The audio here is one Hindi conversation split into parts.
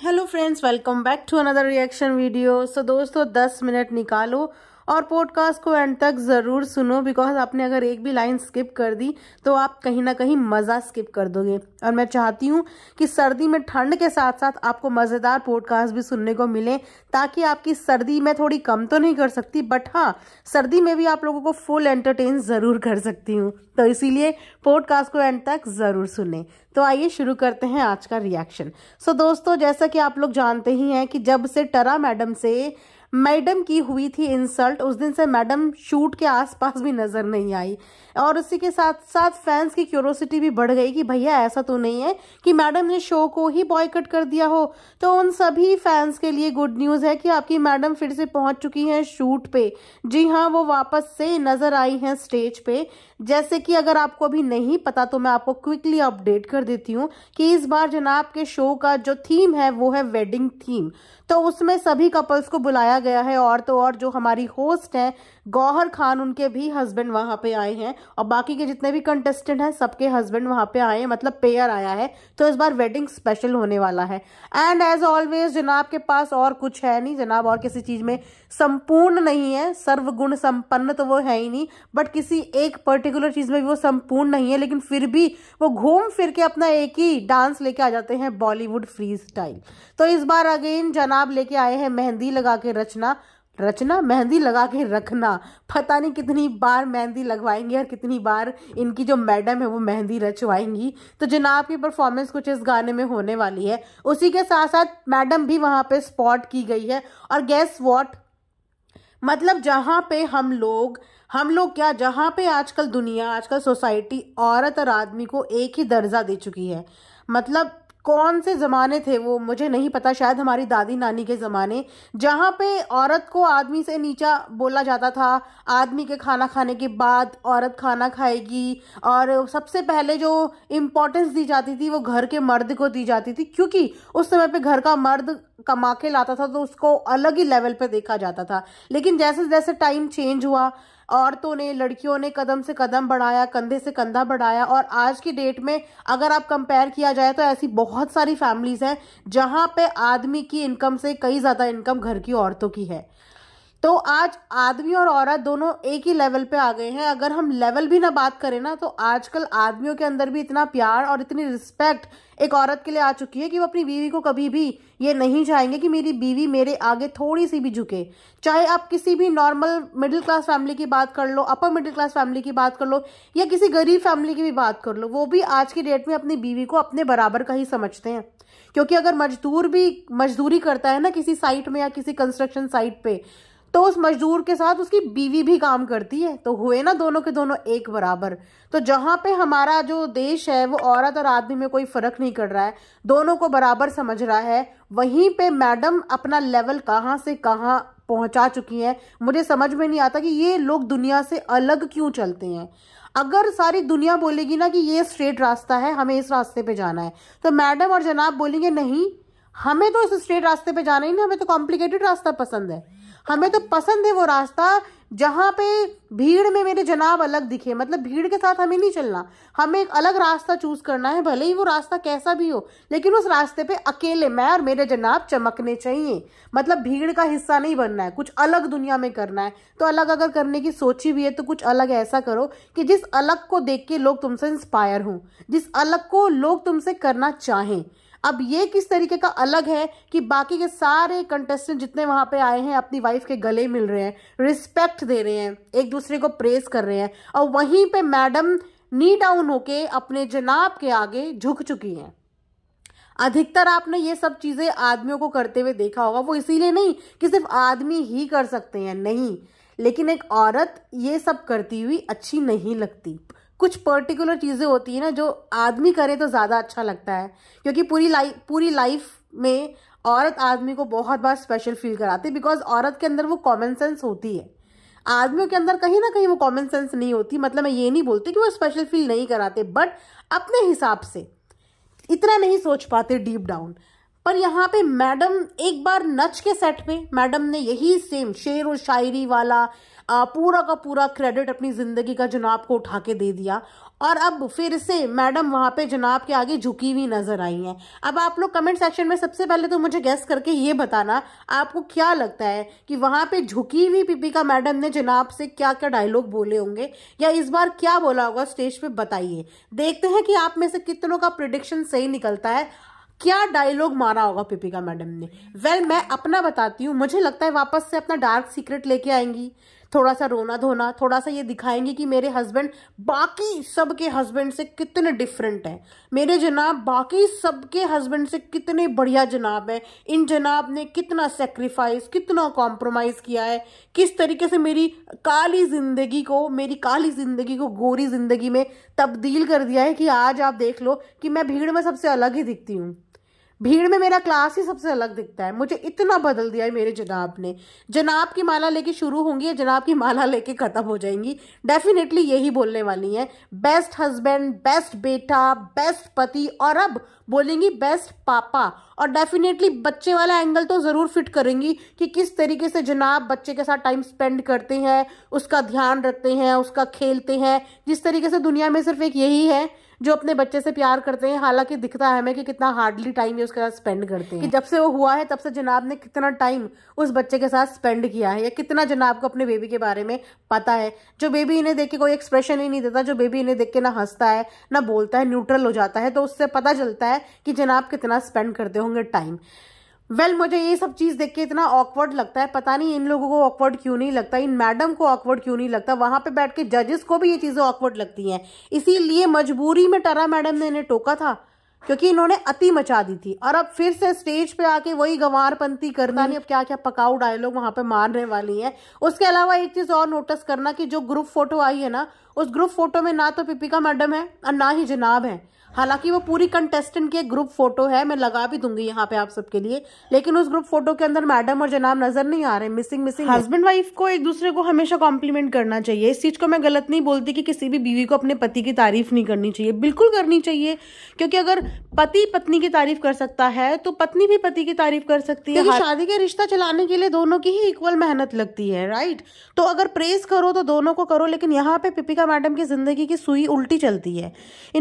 Hello friends welcome back to another reaction video so दोस्तों 10 मिनट निकालो और पॉडकास्ट को एंड तक ज़रूर सुनो बिकॉज आपने अगर एक भी लाइन स्किप कर दी तो आप कहीं ना कहीं मज़ा स्किप कर दोगे और मैं चाहती हूँ कि सर्दी में ठंड के साथ साथ आपको मज़ेदार पॉडकास्ट भी सुनने को मिले ताकि आपकी सर्दी में थोड़ी कम तो नहीं कर सकती बट हाँ सर्दी में भी आप लोगों को फुल एंटरटेन ज़रूर कर सकती हूँ तो इसीलिए पॉडकास्ट को एंड तक ज़रूर सुने तो आइए शुरू करते हैं आज का रिएक्शन सो so, दोस्तों जैसा कि आप लोग जानते ही हैं कि जब से टरा मैडम से मैडम की हुई थी इंसल्ट उस दिन से मैडम शूट के आसपास भी नजर नहीं आई और उसी के साथ साथ फैंस की क्यूरोसिटी भी बढ़ गई कि भैया ऐसा तो नहीं है कि मैडम ने शो को ही बॉयकट कर दिया हो तो उन सभी फैंस के लिए गुड न्यूज़ है कि आपकी मैडम फिर से पहुंच चुकी हैं शूट पे जी हाँ वो वापस से नज़र आई हैं स्टेज पे जैसे कि अगर आपको अभी नहीं पता तो मैं आपको क्विकली अपडेट कर देती हूँ कि इस बार जनाब के शो का जो थीम है वो है वेडिंग थीम तो उसमें सभी कपल्स को बुलाया गया है और तो और जो हमारी होस्ट हैं गौहर खान उनके भी हस्बैंड वहाँ पे आए हैं और बाकी के जितने भी कंटेस्टेंट हैं सबके हस्बैंड वहाँ पे आए हैं मतलब पेयर आया है तो इस बार वेडिंग स्पेशल होने वाला है एंड एज ऑलवेज जनाब के पास और कुछ है नहीं जनाब और किसी चीज़ में संपूर्ण नहीं है सर्वगुण संपन्न तो वो है ही नहीं बट किसी एक पर्टिकुलर चीज़ में भी वो संपूर्ण नहीं है लेकिन फिर भी वो घूम फिर के अपना एक ही डांस लेके आ जाते हैं बॉलीवुड फ्री स्टाइल तो इस बार अगेन जनाब लेके आए हैं मेहंदी लगा के रचना रचना मेहंदी लगा के रखना पता नहीं कितनी बार मेहंदी लगवाएंगे और कितनी बार इनकी जो मैडम है वो मेहंदी रचवाएंगी तो जनाब की परफॉर्मेंस कुछ इस गाने में होने वाली है उसी के साथ साथ मैडम भी वहाँ पे स्पॉट की गई है और गैस वॉट मतलब जहाँ पे हम लोग हम लोग क्या जहाँ पे आजकल दुनिया आजकल सोसाइटी औरत और आदमी को एक ही दर्जा दे चुकी है मतलब कौन से ज़माने थे वो मुझे नहीं पता शायद हमारी दादी नानी के ज़माने जहाँ पे औरत को आदमी से नीचा बोला जाता था आदमी के खाना खाने के बाद औरत खाना खाएगी और सबसे पहले जो इम्पोर्टेंस दी जाती थी वो घर के मर्द को दी जाती थी क्योंकि उस समय पे घर का मर्द कमा के लाता था तो उसको अलग ही लेवल पे देखा जाता था लेकिन जैसे जैसे टाइम चेंज हुआ औरतों ने लड़कियों ने कदम से कदम बढ़ाया कंधे से कंधा बढ़ाया और आज की डेट में अगर आप कंपेयर किया जाए तो ऐसी बहुत सारी फैमिलीज़ हैं जहाँ पे आदमी की इनकम से कई ज़्यादा इनकम घर की औरतों की है तो आज आदमी और औरत दोनों एक ही लेवल पे आ गए हैं अगर हम लेवल भी ना बात करें ना तो आजकल आदमियों के अंदर भी इतना प्यार और इतनी रिस्पेक्ट एक औरत के लिए आ चुकी है कि वो अपनी बीवी को कभी भी ये नहीं चाहेंगे कि मेरी बीवी मेरे आगे थोड़ी सी भी झुके चाहे आप किसी भी नॉर्मल मिडिल क्लास फैमिली की बात कर लो अपर मिडिल क्लास फैमिली की बात कर लो या किसी गरीब फैमिली की भी बात कर लो वो भी आज की डेट में अपनी बीवी को अपने बराबर का ही समझते हैं क्योंकि अगर मजदूर भी मजदूरी करता है ना किसी साइट में या किसी कंस्ट्रक्शन साइट पर तो उस मजदूर के साथ उसकी बीवी भी काम करती है तो हुए ना दोनों के दोनों एक बराबर तो जहां पे हमारा जो देश है वो औरत और आदमी में कोई फ़र्क नहीं कर रहा है दोनों को बराबर समझ रहा है वहीं पे मैडम अपना लेवल कहाँ से कहाँ पहुंचा चुकी हैं मुझे समझ में नहीं आता कि ये लोग दुनिया से अलग क्यों चलते हैं अगर सारी दुनिया बोलेगी ना कि ये स्ट्रेट रास्ता है हमें इस रास्ते पे जाना है तो मैडम और जनाब बोलेंगे नहीं हमें तो इस स्ट्रेट रास्ते पे जाना ही नहीं हमें तो कॉम्प्लिकेटेड रास्ता पसंद है हमें तो पसंद है वो रास्ता जहाँ पे भीड़ में मेरे जनाब अलग दिखे मतलब भीड़ के साथ हमें नहीं चलना हमें एक अलग रास्ता चूज करना है भले ही वो रास्ता कैसा भी हो लेकिन उस रास्ते पे अकेले मैं और मेरे जनाब चमकने चाहिए मतलब भीड़ का हिस्सा नहीं बनना है कुछ अलग दुनिया में करना है तो अलग अगर करने की सोची भी है तो कुछ अलग ऐसा करो कि जिस अलग को देख के लोग तुमसे इंस्पायर हों जिस अलग को लोग तुमसे करना चाहें अब ये किस तरीके का अलग है कि बाकी के सारे कंटेस्टेंट जितने वहाँ पे आए हैं अपनी वाइफ के गले मिल रहे हैं रिस्पेक्ट दे रहे हैं एक दूसरे को प्रेस कर रहे हैं और वहीं पे मैडम नी डाउन होके अपने जनाब के आगे झुक चुकी हैं अधिकतर आपने ये सब चीज़ें आदमियों को करते हुए देखा होगा वो इसीलिए नहीं कि सिर्फ आदमी ही कर सकते हैं नहीं लेकिन एक औरत ये सब करती हुई अच्छी नहीं लगती कुछ पर्टिकुलर चीज़ें होती हैं ना जो आदमी करे तो ज़्यादा अच्छा लगता है क्योंकि पूरी लाइफ पूरी लाइफ में औरत आदमी को बहुत बार स्पेशल फील कराती है बिकॉज औरत के अंदर वो कॉमन सेंस होती है आदमियों के अंदर कहीं ना कहीं वो कॉमन सेंस नहीं होती मतलब मैं ये नहीं बोलती कि वो स्पेशल फील नहीं कराते बट अपने हिसाब से इतना नहीं सोच पाते डीप डाउन पर यहाँ पे मैडम एक बार नच के सेट पे मैडम ने यही सेम शेर और शायरी वाला पूरा का पूरा क्रेडिट अपनी ज़िंदगी का जनाब को उठा के दे दिया और अब फिर से मैडम वहाँ पे जनाब के आगे झुकी हुई नज़र आई हैं अब आप लोग कमेंट सेक्शन में सबसे पहले तो मुझे गेस्ट करके ये बताना आपको क्या लगता है कि वहाँ पे झुकी हुई पीपिका मैडम ने जनाब से क्या क्या डायलॉग बोले होंगे या इस बार क्या बोला होगा स्टेज पे बताइए देखते हैं कि आप में से कितनों का प्रिडिक्शन सही निकलता है क्या डायलॉग मारा होगा पीपिका मैडम ने वेल well, मैं अपना बताती हूँ मुझे लगता है वापस से अपना डार्क सीक्रेट लेके आएंगी थोड़ा सा रोना धोना थोड़ा सा ये दिखाएंगे कि मेरे हस्बैंड बाकी सबके हस्बैंड से कितने डिफरेंट हैं मेरे जनाब बाकी सबके हस्बैंड से कितने बढ़िया जनाब हैं इन जनाब ने कितना सेक्रीफाइस कितना कॉम्प्रोमाइज़ किया है किस तरीके से मेरी काली ज़िंदगी को मेरी काली ज़िंदगी को गोरी ज़िंदगी में तब्दील कर दिया है कि आज आप देख लो कि मैं भीड़ में सबसे अलग ही दिखती हूँ भीड़ में मेरा क्लास ही सबसे अलग दिखता है मुझे इतना बदल दिया है मेरे जनाब ने जनाब की माला लेके शुरू होंगी या जनाब की माला लेके ख़त्म हो जाएंगी डेफिनेटली यही बोलने वाली हैं बेस्ट हस्बैंड बेस्ट बेटा बेस्ट पति और अब बोलेंगी बेस्ट पापा और डेफिनेटली बच्चे वाला एंगल तो ज़रूर फिट करेंगी कि किस तरीके से जनाब बच्चे के साथ टाइम स्पेंड करते हैं उसका ध्यान रखते हैं उसका खेलते हैं जिस तरीके से दुनिया में सिर्फ एक यही है जो अपने बच्चे से प्यार करते हैं हालांकि दिखता है हमें कि कितना हार्डली टाइम ये उसके साथ स्पेंड करते हैं कि जब से वो हुआ है तब से जनाब ने कितना टाइम उस बच्चे के साथ स्पेंड किया है या कितना जनाब को अपने बेबी के बारे में पता है जो बेबी इन्हें देख के कोई एक्सप्रेशन ही नहीं देता जो बेबी इन्हें देख के ना हंसता है ना बोलता है न्यूट्रल हो जाता है तो उससे पता चलता है कि जनाब कितना स्पेंड करते होंगे टाइम वेल well, मुझे ये सब चीज देख के इतना ऑकवर्ड लगता है पता नहीं इन लोगों को ऑकवर्ड क्यों नहीं लगता इन मैडम को ऑकवर्ड क्यों नहीं लगता वहां पे बैठ के जजेस को भी ये चीजें ऑकवर्ड लगती हैं इसीलिए मजबूरी में टरा मैडम ने इन्हें टोका था क्योंकि इन्होंने अति मचा दी थी और अब फिर से स्टेज पे आके वही गंवारपंथी करना नहीं हम्म। अब क्या क्या पकाऊ डायलॉग वहां पे मारने वाली है उसके अलावा एक चीज और नोटिस करना कि जो ग्रुप फोटो आई है ना उस ग्रुप फोटो में ना तो पिपिका मैडम है और ना ही जनाब है हालांकि वो पूरी कंटेस्टेंट की एक ग्रुप फोटो है मैं लगा भी दूंगी यहाँ पे आप सबके लिए लेकिन उस ग्रुप फोटो के अंदर मैडम और जनाब नजर नहीं आ रहे मिसिंग मिसिंग हस्बैंड वाइफ को एक दूसरे को हमेशा कॉम्प्लीमेंट करना चाहिए इस चीज को मैं गलत नहीं बोलती कि किसी भी बीवी को अपने पति की तारीफ नहीं करनी चाहिए बिल्कुल करनी चाहिए क्योंकि अगर पति पत्नी की तारीफ कर सकता है तो पत्नी भी पति की तारीफ कर सकती है हाँ। शादी का रिश्ता चलाने के लिए दोनों की ही इक्वल मेहनत लगती है राइट तो अगर प्रेस करो तो दोनों को करो लेकिन यहाँ पे पिपिका मैडम की जिंदगी की सुई उल्टी चलती है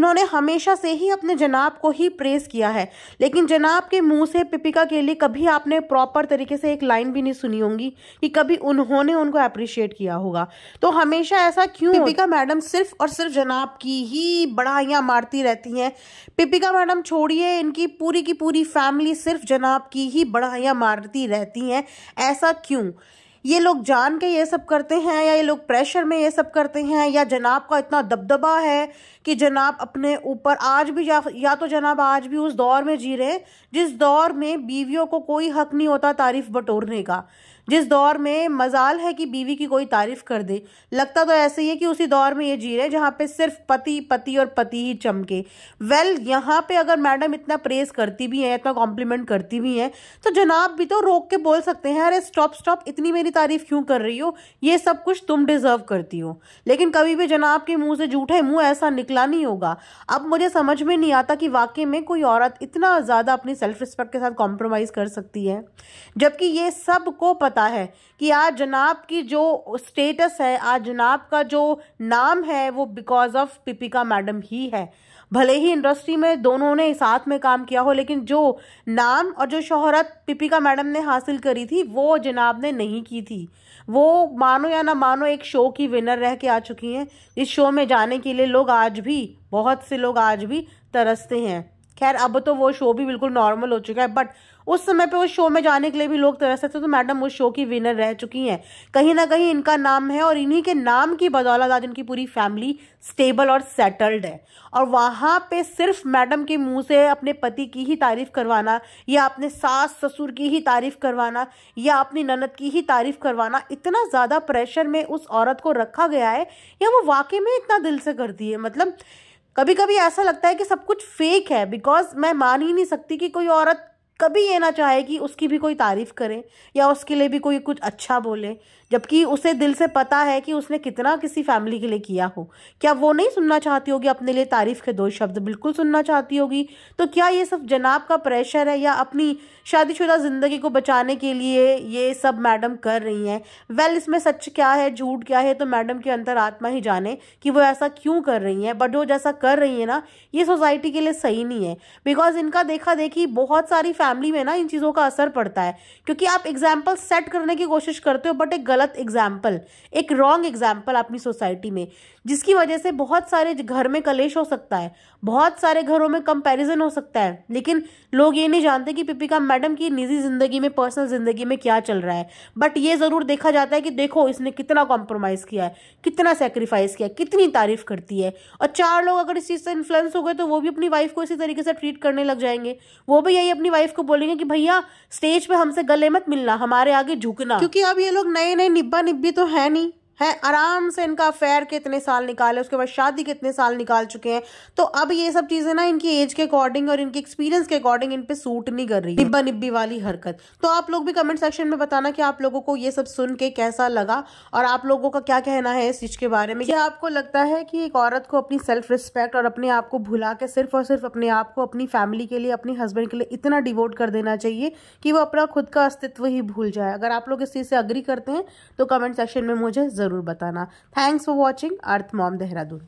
इन्होंने हमेशा से ही अपने जनाब को ही प्रेस किया है लेकिन जनाब के मुंह से पिपिका के लिए कभी आपने प्रॉपर तरीके से एक लाइन भी नहीं सुनी होगी कि कभी उन्होंने उनको अप्रिशिएट किया होगा तो हमेशा ऐसा क्यों पिपिका मैडम सिर्फ और सिर्फ जनाब की ही बड़ाइयाँ मारती रहती हैं पिपिका मैडम छोड़िए इनकी पूरी की पूरी फैमिली सिर्फ जनाब की ही बड़ाइयाँ मारती रहती हैं ऐसा क्यों ये लोग जान के ये सब करते हैं या ये लोग प्रेशर में ये सब करते हैं या जनाब का इतना दबदबा है कि जनाब अपने ऊपर आज भी या, या तो जनाब आज भी उस दौर में जी रहे जिस दौर में बीवियों को कोई हक नहीं होता तारीफ बटोरने का जिस दौर में मजाल है कि बीवी की कोई तारीफ कर दे लगता तो ऐसे ही है कि उसी दौर में ये जी रहे जहाँ पे सिर्फ पति पति और पति ही चमके वेल well, यहाँ पे अगर मैडम इतना प्रेज करती भी हैं इतना कॉम्प्लीमेंट करती भी हैं तो जनाब भी तो रोक के बोल सकते हैं अरे स्टॉप स्टॉप इतनी मेरी तारीफ क्यों कर रही हो ये सब कुछ तुम डिजर्व करती हो लेकिन कभी भी जनाब के मुंह से झूठे मुंह ऐसा निकला नहीं होगा अब मुझे समझ में नहीं आता कि वाकई में कोई औरत इतना ज़्यादा अपनी सेल्फ रिस्पेक्ट के साथ कॉम्प्रोमाइज़ कर सकती है जबकि ये सब को पता पता है कि आज जनाब की जो स्टेटस है आज जनाब का जो नाम है वो बिकॉज ऑफ पिपिका मैडम ही है भले ही इंडस्ट्री में दोनों ने साथ में काम किया हो लेकिन जो नाम और जो शोहरत पिपिका मैडम ने हासिल करी थी वो जनाब ने नहीं की थी वो मानो या ना मानो एक शो की विनर रह के आ चुकी हैं इस शो में जाने के लिए लोग आज भी बहुत से लोग आज भी तरसते हैं खैर अब तो वो शो भी बिल्कुल नॉर्मल हो चुका है बट उस समय पे उस शो में जाने के लिए भी लोग तरसते थे तो मैडम उस शो की विनर रह चुकी हैं कहीं ना कहीं इनका नाम है और इन्हीं के नाम की बदौलत आज इनकी पूरी फैमिली स्टेबल और सेटल्ड है और वहाँ पे सिर्फ मैडम के मुंह से अपने पति की ही तारीफ करवाना या अपने सास ससुर की ही तारीफ करवाना या अपनी ननद की ही तारीफ करवाना इतना ज़्यादा प्रेशर में उस औरत को रखा गया है या वो वाकई में इतना दिल से करती है मतलब कभी कभी ऐसा लगता है कि सब कुछ फेक है बिकॉज मैं मान ही नहीं सकती कि कोई औरत कभी ये ना चाहे कि उसकी भी कोई तारीफ़ करें या उसके लिए भी कोई कुछ अच्छा बोले जबकि उसे दिल से पता है कि उसने कितना किसी फैमिली के लिए किया हो क्या वो नहीं सुनना चाहती होगी अपने लिए तारीफ के दो शब्द बिल्कुल सुनना चाहती होगी तो क्या ये सब जनाब का प्रेशर है या अपनी शादीशुदा ज़िंदगी को बचाने के लिए ये सब मैडम कर रही हैं वेल इसमें सच क्या है झूठ क्या है तो मैडम अंतर आत्मा ही जाने कि वो ऐसा क्यों कर रही हैं बट वो जैसा कर रही है ना ये सोसाइटी के लिए सही नहीं है बिकॉज इनका देखा देखी बहुत सारी फैमिली में ना इन चीज़ों का असर पड़ता है क्योंकि आप एग्जाम्पल सेट करने की कोशिश करते हो बट एक गलत एग्जाम्पल एक रॉन्ग एग्जाम्पल अपनी सोसाइटी में जिसकी वजह से बहुत सारे घर में कलेश हो सकता है बहुत सारे घरों में कंपैरिजन हो सकता है लेकिन लोग ये नहीं जानते कि पिपिका मैडम की निजी ज़िंदगी में पर्सनल ज़िंदगी में क्या चल रहा है बट ये ज़रूर देखा जाता है कि देखो इसने कितना कॉम्प्रोमाइज़ किया है कितना सेक्रीफाइस किया कितनी तारीफ़ करती है और चार लोग अगर इस चीज़ से इन्फ्लुएंस हो गए तो वो भी अपनी वाइफ को इसी तरीके से ट्रीट करने लग जाएंगे वो भी यही अपनी वाइफ को बोलेंगे कि भैया स्टेज पर हमसे गले मत मिलना हमारे आगे झुकना क्योंकि अब ये लोग नए नए ਇਹ ਨਿੱਬਾ ਨਿੱਬੀ ਤਾਂ ਹੈ ਨਹੀਂ हैं आराम से इनका अफेयर के इतने साल निकाले उसके बाद शादी के इतने साल निकाल चुके हैं तो अब ये सब चीज़ें ना इनकी एज के अकॉर्डिंग और इनके एक्सपीरियंस के अकॉर्डिंग इन पे सूट नहीं कर रही निब्बा निब्बी वाली हरकत तो आप लोग भी कमेंट सेक्शन में बताना कि आप लोगों को ये सब सुन के कैसा लगा और आप लोगों का क्या कहना है इस चीज़ के बारे में क्या आपको लगता है कि एक औरत को अपनी सेल्फ रिस्पेक्ट और अपने आप को भुला के सिर्फ और सिर्फ अपने आप को अपनी फैमिली के लिए अपने हस्बैंड के लिए इतना डिवोट कर देना चाहिए कि वो अपना खुद का अस्तित्व ही भूल जाए अगर आप लोग इस चीज़ से अग्री करते हैं तो कमेंट सेक्शन में मुझे ज़रूर बताना थैंक्स फॉर वॉचिंग अर्थ मॉम देहरादून